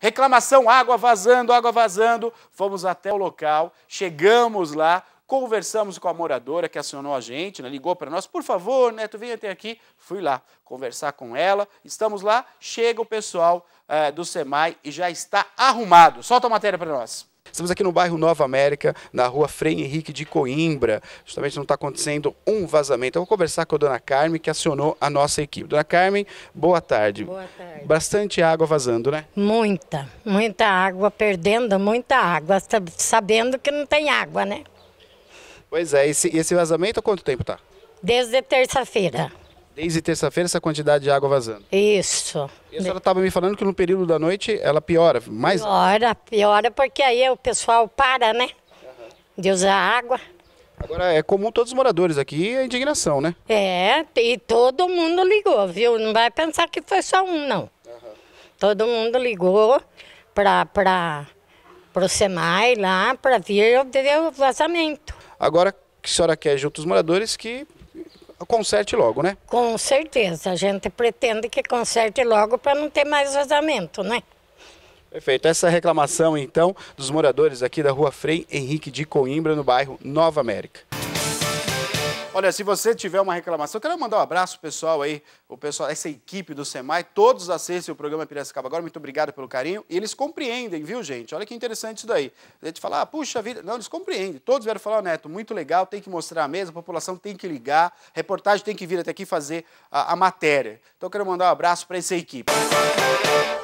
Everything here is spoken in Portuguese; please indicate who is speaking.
Speaker 1: reclamação, água vazando, água vazando. Fomos até o local, chegamos lá, conversamos com a moradora que acionou a gente, né, ligou para nós, por favor, Neto, venha até aqui. Fui lá conversar com ela, estamos lá, chega o pessoal é, do SEMAI e já está arrumado. Solta a matéria para nós. Estamos aqui no bairro Nova América, na rua Frei Henrique de Coimbra. Justamente não está acontecendo um vazamento. Eu vou conversar com a dona Carmen, que acionou a nossa equipe. Dona Carmen, boa tarde. Boa tarde. Bastante água vazando, né?
Speaker 2: Muita, muita água, perdendo muita água, sabendo que não tem água, né?
Speaker 1: Pois é, esse, esse vazamento há quanto tempo tá?
Speaker 2: Desde terça-feira.
Speaker 1: Desde terça-feira, essa quantidade de água vazando.
Speaker 2: Isso.
Speaker 1: E a senhora estava me falando que no período da noite ela piora, mais?
Speaker 2: Piora, piora, porque aí o pessoal para, né? Uhum. De usar água.
Speaker 1: Agora, é comum todos os moradores aqui a indignação, né?
Speaker 2: É, e todo mundo ligou, viu? Não vai pensar que foi só um, não. Uhum. Todo mundo ligou para o SEMAI lá, para ver o vazamento. Agora, que a senhora quer junto aos moradores que conserte logo, né? Com certeza. A gente pretende que conserte logo para não ter mais vazamento, né?
Speaker 1: Perfeito. Essa reclamação, então, dos moradores aqui da Rua Frei Henrique de Coimbra, no bairro Nova América. Olha, se você tiver uma reclamação, eu quero mandar um abraço pessoal aí, o pessoal, essa equipe do SEMAI, todos assistem o programa Piracicaba agora, muito obrigado pelo carinho. E eles compreendem, viu, gente? Olha que interessante isso daí. A gente fala, ah, puxa vida. Não, eles compreendem. Todos vieram falar, oh, Neto, muito legal, tem que mostrar a mesa, a população tem que ligar, a reportagem tem que vir até aqui fazer a, a matéria. Então eu quero mandar um abraço para essa equipe. Música